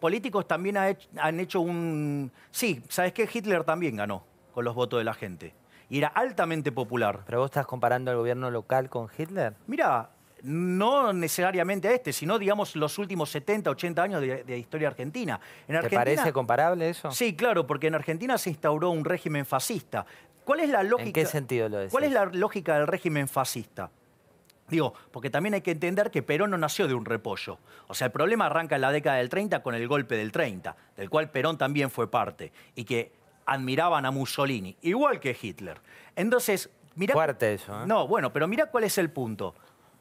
políticos también han hecho un... Sí, ¿sabes qué? Hitler también ganó con los votos de la gente. Y era altamente popular. ¿Pero vos estás comparando al gobierno local con Hitler? Mira, no necesariamente a este, sino, digamos, los últimos 70, 80 años de, historia argentina. ¿Te parece comparable eso? Sí, claro, porque en Argentina se instauró un régimen fascista. ¿Cuál es la lógica? ¿En qué sentido ¿Cuál es la lógica del régimen fascista? Digo, porque también hay que entender que Perón no nació de un repollo. O sea, el problema arranca en la década del 30 con el golpe del 30, del cual Perón también fue parte, y que admiraban a Mussolini, igual que Hitler. Entonces, mira... eso, ¿eh? No, bueno, pero mira cuál es el punto.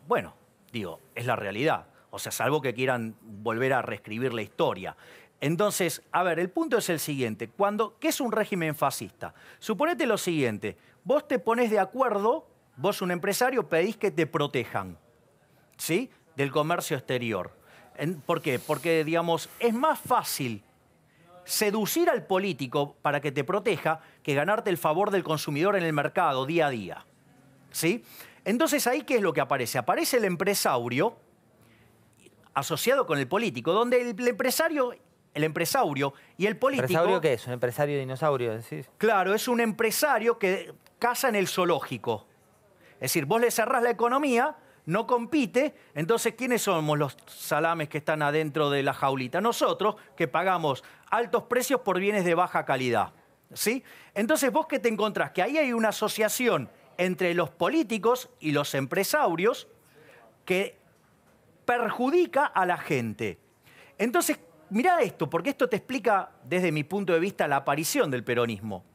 Bueno, digo, es la realidad. O sea, salvo que quieran volver a reescribir la historia. Entonces, a ver, el punto es el siguiente. Cuando, ¿Qué es un régimen fascista? Suponete lo siguiente, vos te pones de acuerdo Vos, un empresario, pedís que te protejan, ¿sí? Del comercio exterior. ¿Por qué? Porque, digamos, es más fácil seducir al político para que te proteja que ganarte el favor del consumidor en el mercado día a día. ¿Sí? Entonces ahí qué es lo que aparece? Aparece el empresario asociado con el político, donde el empresario, el empresario y el político... ¿Empresario qué es? ¿Un empresario dinosaurio? Decís? Claro, es un empresario que caza en el zoológico. Es decir, vos le cerrás la economía, no compite, entonces ¿quiénes somos los salames que están adentro de la jaulita? Nosotros que pagamos altos precios por bienes de baja calidad. ¿sí? Entonces vos que te encontrás que ahí hay una asociación entre los políticos y los empresarios que perjudica a la gente. Entonces, mirá esto, porque esto te explica desde mi punto de vista la aparición del peronismo.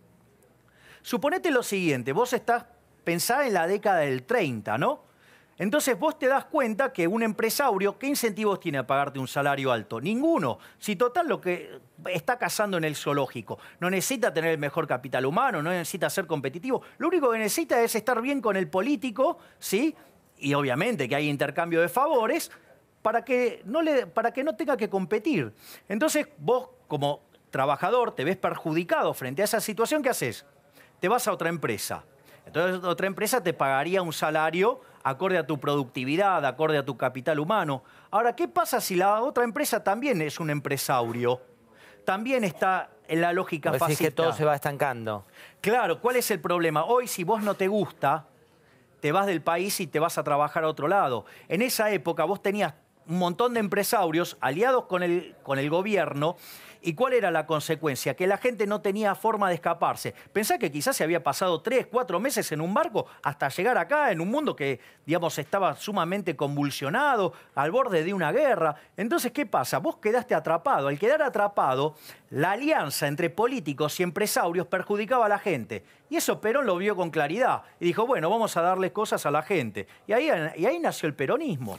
Suponete lo siguiente, vos estás pensá en la década del 30, ¿no? Entonces vos te das cuenta que un empresario, ¿qué incentivos tiene a pagarte un salario alto? Ninguno. Si total lo que está cazando en el zoológico, no necesita tener el mejor capital humano, no necesita ser competitivo, lo único que necesita es estar bien con el político, ¿sí? Y obviamente que hay intercambio de favores para que no, le, para que no tenga que competir. Entonces vos como trabajador te ves perjudicado frente a esa situación, ¿qué haces? Te vas a otra empresa. Entonces otra empresa te pagaría un salario acorde a tu productividad, acorde a tu capital humano. Ahora, ¿qué pasa si la otra empresa también es un empresario? También está en la lógica fácil. que todo se va estancando. Claro, ¿cuál es el problema? Hoy si vos no te gusta, te vas del país y te vas a trabajar a otro lado. En esa época vos tenías un montón de empresarios aliados con el, con el gobierno. ¿Y cuál era la consecuencia? Que la gente no tenía forma de escaparse. Pensá que quizás se había pasado tres, cuatro meses en un barco hasta llegar acá, en un mundo que, digamos, estaba sumamente convulsionado, al borde de una guerra. Entonces, ¿qué pasa? Vos quedaste atrapado. Al quedar atrapado, la alianza entre políticos y empresarios perjudicaba a la gente. Y eso Perón lo vio con claridad. Y dijo, bueno, vamos a darle cosas a la gente. Y ahí, y ahí nació el peronismo.